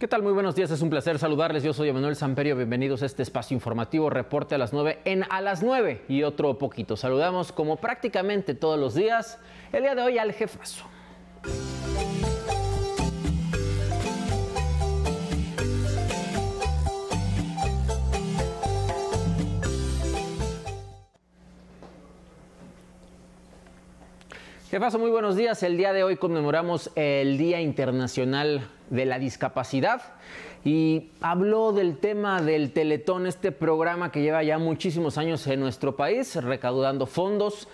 ¿Qué tal? Muy buenos días, es un placer saludarles. Yo soy Emanuel Samperio, bienvenidos a este espacio informativo, reporte a las nueve en A las nueve y otro poquito. Saludamos como prácticamente todos los días, el día de hoy al jefazo. ¿Qué pasa? muy buenos días. El día de hoy conmemoramos el Día Internacional de la Discapacidad y habló del tema del Teletón, este programa que lleva ya muchísimos años en nuestro país, recaudando fondos.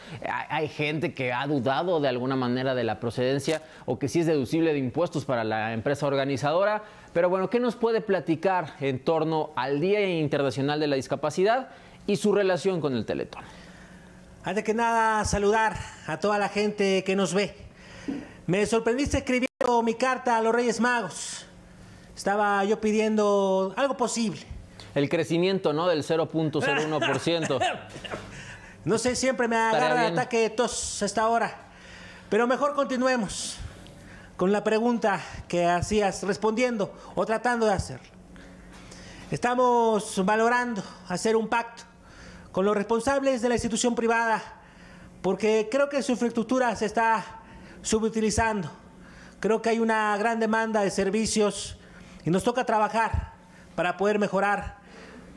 Hay gente que ha dudado de alguna manera de la procedencia o que sí es deducible de impuestos para la empresa organizadora. Pero bueno, ¿qué nos puede platicar en torno al Día Internacional de la Discapacidad y su relación con el Teletón? Antes que nada, saludar a toda la gente que nos ve. Me sorprendiste escribiendo mi carta a los Reyes Magos. Estaba yo pidiendo algo posible. El crecimiento, ¿no? Del 0.01%. no sé, siempre me agarra el ataque de tos hasta ahora. Pero mejor continuemos con la pregunta que hacías respondiendo o tratando de hacerlo. Estamos valorando hacer un pacto con los responsables de la institución privada, porque creo que su infraestructura se está subutilizando. Creo que hay una gran demanda de servicios y nos toca trabajar para poder mejorar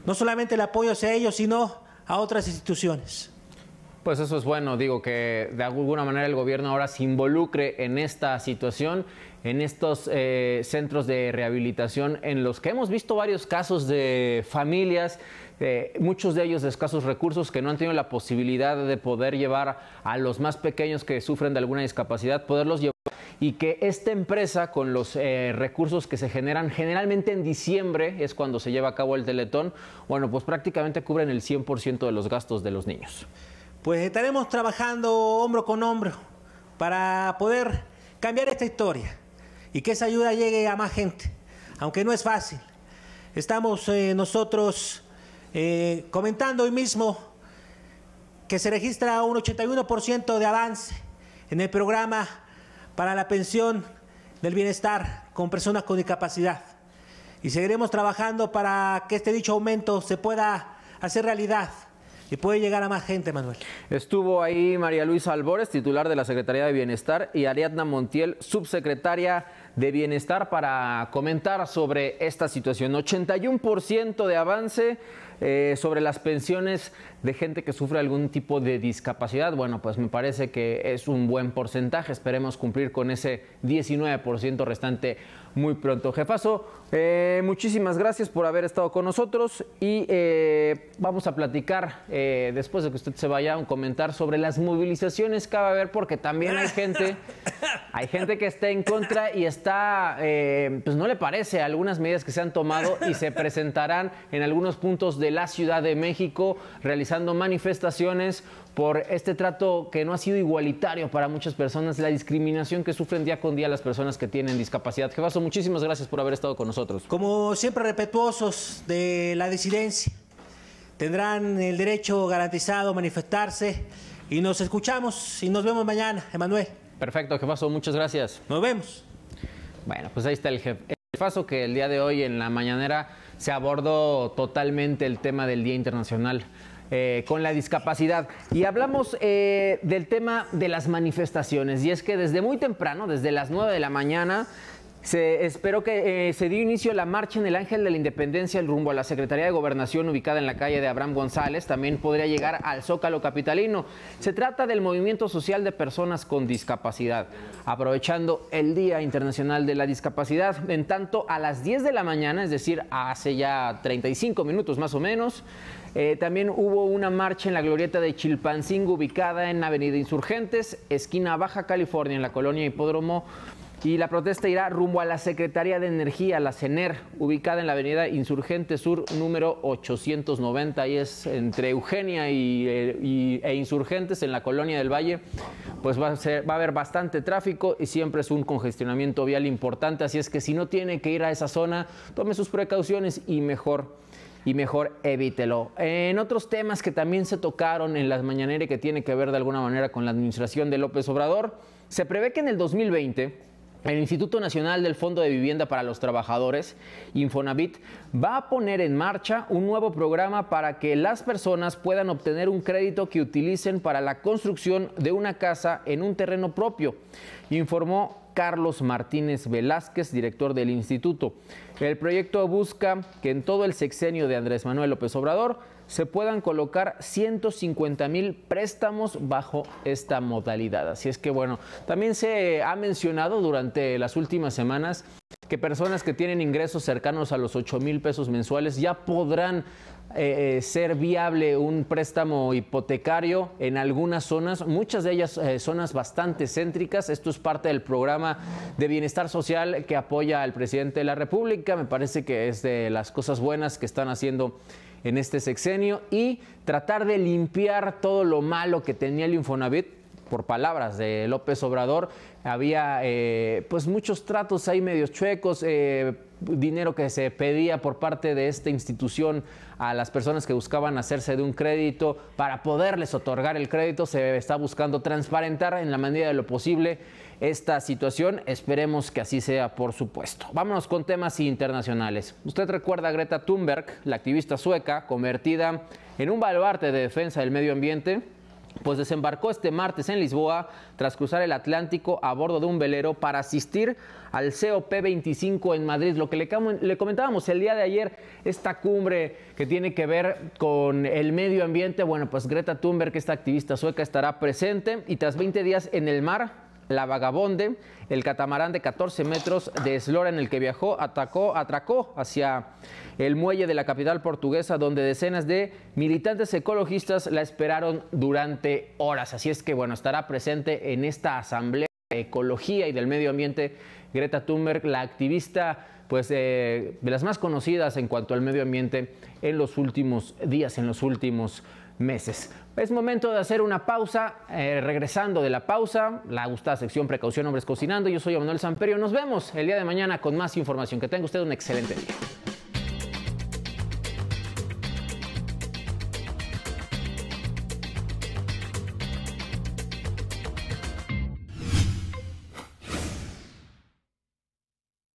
no solamente el apoyo hacia ellos, sino a otras instituciones. Pues eso es bueno, digo que de alguna manera el gobierno ahora se involucre en esta situación en estos eh, centros de rehabilitación en los que hemos visto varios casos de familias, eh, muchos de ellos de escasos recursos que no han tenido la posibilidad de poder llevar a los más pequeños que sufren de alguna discapacidad, poderlos llevar y que esta empresa con los eh, recursos que se generan generalmente en diciembre es cuando se lleva a cabo el teletón, bueno, pues prácticamente cubren el 100% de los gastos de los niños. Pues estaremos trabajando hombro con hombro para poder cambiar esta historia y que esa ayuda llegue a más gente, aunque no es fácil. Estamos eh, nosotros eh, comentando hoy mismo que se registra un 81% de avance en el programa para la pensión del bienestar con personas con discapacidad. Y seguiremos trabajando para que este dicho aumento se pueda hacer realidad y puede llegar a más gente, Manuel. Estuvo ahí María Luisa Albores, titular de la Secretaría de Bienestar, y Ariadna Montiel, subsecretaria de Bienestar para comentar sobre esta situación. 81% de avance eh, sobre las pensiones de gente que sufre algún tipo de discapacidad. Bueno, pues me parece que es un buen porcentaje. Esperemos cumplir con ese 19% restante muy pronto. Jefazo, eh, muchísimas gracias por haber estado con nosotros y eh, vamos a platicar después de que usted se vaya a comentar sobre las movilizaciones que va a haber porque también hay gente hay gente que está en contra y está, eh, pues no le parece algunas medidas que se han tomado y se presentarán en algunos puntos de la Ciudad de México realizando manifestaciones por este trato que no ha sido igualitario para muchas personas, la discriminación que sufren día con día las personas que tienen discapacidad. Jefazo, muchísimas gracias por haber estado con nosotros. Como siempre, respetuosos de la disidencia, tendrán el derecho garantizado a manifestarse y nos escuchamos y nos vemos mañana, Emanuel. Perfecto, jefazo, muchas gracias. Nos vemos. Bueno, pues ahí está el Jefaso, que el día de hoy en la mañanera se abordó totalmente el tema del Día Internacional eh, con la discapacidad. Y hablamos eh, del tema de las manifestaciones. Y es que desde muy temprano, desde las 9 de la mañana, se que eh, se dio inicio la marcha en el Ángel de la Independencia, el rumbo a la Secretaría de Gobernación ubicada en la calle de Abraham González, también podría llegar al Zócalo Capitalino. Se trata del movimiento social de personas con discapacidad, aprovechando el Día Internacional de la Discapacidad. En tanto, a las 10 de la mañana, es decir, hace ya 35 minutos más o menos, eh, también hubo una marcha en la glorieta de Chilpancingo ubicada en Avenida Insurgentes, esquina Baja California, en la colonia Hipódromo y la protesta irá rumbo a la Secretaría de Energía, la CENER, ubicada en la avenida Insurgente Sur número 890, y es entre Eugenia eh, y, e Insurgentes en la Colonia del Valle. Pues va a, va a haber bastante tráfico y siempre es un congestionamiento vial importante, así es que si no tiene que ir a esa zona, tome sus precauciones y mejor y mejor evítelo. En otros temas que también se tocaron en las mañaneras que tiene que ver de alguna manera con la administración de López Obrador, se prevé que en el 2020 el Instituto Nacional del Fondo de Vivienda para los Trabajadores, Infonavit, va a poner en marcha un nuevo programa para que las personas puedan obtener un crédito que utilicen para la construcción de una casa en un terreno propio, informó Carlos Martínez Velázquez, director del instituto. El proyecto busca que en todo el sexenio de Andrés Manuel López Obrador se puedan colocar 150 mil préstamos bajo esta modalidad. Así es que bueno, también se ha mencionado durante las últimas semanas que personas que tienen ingresos cercanos a los 8 mil pesos mensuales ya podrán eh, eh, ser viable un préstamo hipotecario en algunas zonas, muchas de ellas eh, zonas bastante céntricas. Esto es parte del programa de bienestar social que apoya al presidente de la República. Me parece que es de las cosas buenas que están haciendo en este sexenio y tratar de limpiar todo lo malo que tenía el Infonavit por palabras de López Obrador, había eh, pues muchos tratos ahí medios chuecos, eh, dinero que se pedía por parte de esta institución a las personas que buscaban hacerse de un crédito para poderles otorgar el crédito. Se está buscando transparentar en la medida de lo posible esta situación. Esperemos que así sea, por supuesto. Vámonos con temas internacionales. Usted recuerda a Greta Thunberg, la activista sueca, convertida en un baluarte de defensa del medio ambiente pues desembarcó este martes en Lisboa tras cruzar el Atlántico a bordo de un velero para asistir al COP25 en Madrid. Lo que le, comentábamos el día de ayer, esta cumbre que tiene que ver con el medio ambiente, bueno, pues Greta Thunberg, esta activista sueca, estará presente y tras 20 días en el mar la Vagabonde, el catamarán de 14 metros de eslora en el que viajó, atacó, atracó hacia el muelle de la capital portuguesa, donde decenas de militantes ecologistas la esperaron durante horas. Así es que, bueno, estará presente en esta asamblea de ecología y del medio ambiente Greta Thunberg, la activista pues eh, de las más conocidas en cuanto al medio ambiente en los últimos días, en los últimos meses. Es momento de hacer una pausa. Eh, regresando de la pausa, la gustada sección Precaución Hombres Cocinando. Yo soy Manuel Samperio. Nos vemos el día de mañana con más información. Que tenga usted un excelente día.